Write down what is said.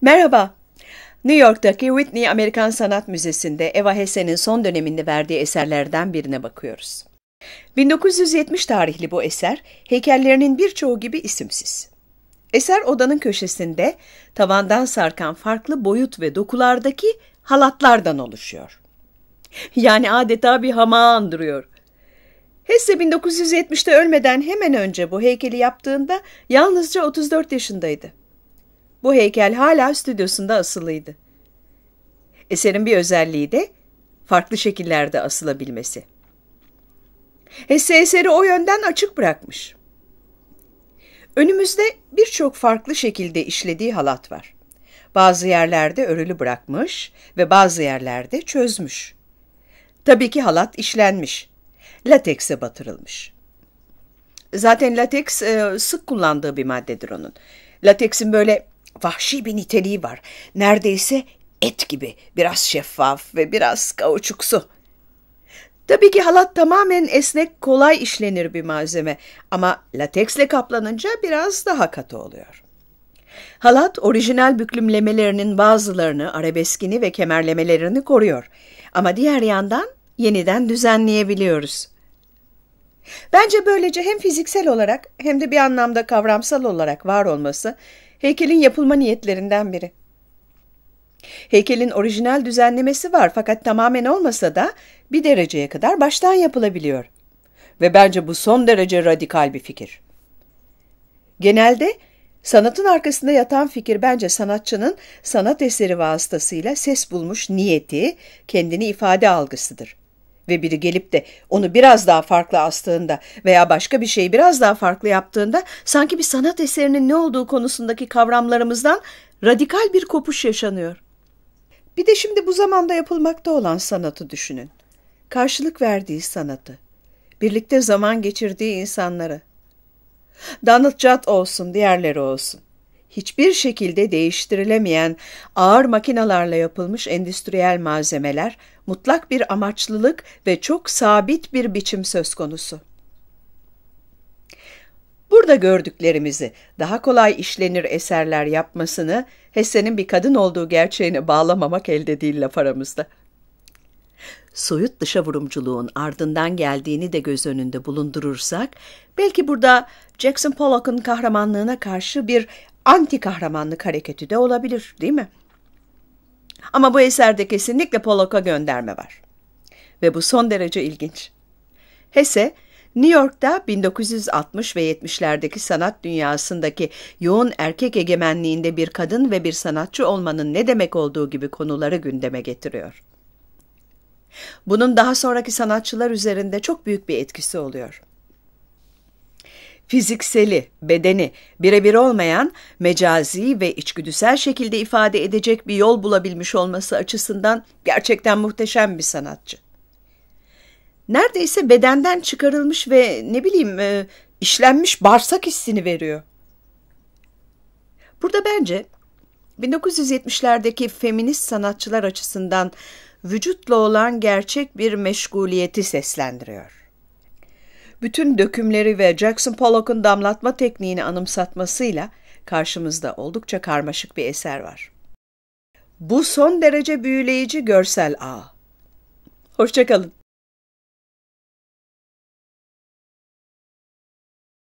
Merhaba. New York'taki Whitney Amerikan Sanat Müzesi'nde Eva Hesse'nin son döneminde verdiği eserlerden birine bakıyoruz. 1970 tarihli bu eser heykellerinin birçoğu gibi isimsiz. Eser odanın köşesinde tavandan sarkan farklı boyut ve dokulardaki halatlardan oluşuyor. Yani adeta bir hamağı andırıyor. Hesse 1970'te ölmeden hemen önce bu heykeli yaptığında yalnızca 34 yaşındaydı bu heykel hala stüdyosunda asılıydı. Eserin bir özelliği de farklı şekillerde asılabilmesi. Hesse eseri o yönden açık bırakmış. Önümüzde birçok farklı şekilde işlediği halat var. Bazı yerlerde örülü bırakmış ve bazı yerlerde çözmüş. Tabii ki halat işlenmiş. Latekse batırılmış. Zaten lateks e, sık kullandığı bir maddedir onun. Lateksin böyle vahşi bir niteliği var. Neredeyse et gibi, biraz şeffaf ve biraz kauçuksu. Tabii ki halat tamamen esnek, kolay işlenir bir malzeme ama lateksle kaplanınca biraz daha katı oluyor. Halat orijinal büklümlemelerinin bazılarını, arabeskini ve kemerlemelerini koruyor. Ama diğer yandan yeniden düzenleyebiliyoruz. Bence böylece hem fiziksel olarak hem de bir anlamda kavramsal olarak var olması heykelin yapılma niyetlerinden biri. Heykelin orijinal düzenlemesi var fakat tamamen olmasa da bir dereceye kadar baştan yapılabiliyor. Ve bence bu son derece radikal bir fikir. Genelde sanatın arkasında yatan fikir bence sanatçının sanat eseri vasıtasıyla ses bulmuş niyeti, kendini ifade algısıdır ve biri gelip de onu biraz daha farklı astığında veya başka bir şeyi biraz daha farklı yaptığında sanki bir sanat eserinin ne olduğu konusundaki kavramlarımızdan radikal bir kopuş yaşanıyor. Bir de şimdi bu zamanda yapılmakta olan sanatı düşünün. Karşılık verdiği sanatı, birlikte zaman geçirdiği insanları. Donald Judd olsun, diğerleri olsun hiçbir şekilde değiştirilemeyen ağır makinalarla yapılmış endüstriyel malzemeler, mutlak bir amaçlılık ve çok sabit bir biçim söz konusu. Burada gördüklerimizi daha kolay işlenir eserler yapmasını Hesse'nin bir kadın olduğu gerçeğine bağlamamak elde değil laf aramızda. Soyut dışa vurumculuğun ardından geldiğini de göz önünde bulundurursak, belki burada Jackson Pollock'un kahramanlığına karşı bir anti kahramanlık hareketi de olabilir değil mi? Ama bu eserde kesinlikle Pollock'a gönderme var. Ve bu son derece ilginç. Hesse, New York'ta 1960 ve 70'lerdeki sanat dünyasındaki yoğun erkek egemenliğinde bir kadın ve bir sanatçı olmanın ne demek olduğu gibi konuları gündeme getiriyor. Bunun daha sonraki sanatçılar üzerinde çok büyük bir etkisi oluyor fizikseli, bedeni birebir olmayan, mecazi ve içgüdüsel şekilde ifade edecek bir yol bulabilmiş olması açısından gerçekten muhteşem bir sanatçı. Neredeyse bedenden çıkarılmış ve ne bileyim e, işlenmiş bağırsak hissini veriyor. Burada bence 1970'lerdeki feminist sanatçılar açısından vücutla olan gerçek bir meşguliyeti seslendiriyor bütün dökümleri ve Jackson Pollock'un damlatma tekniğini anımsatmasıyla karşımızda oldukça karmaşık bir eser var. Bu son derece büyüleyici görsel ağ. Hoşçakalın.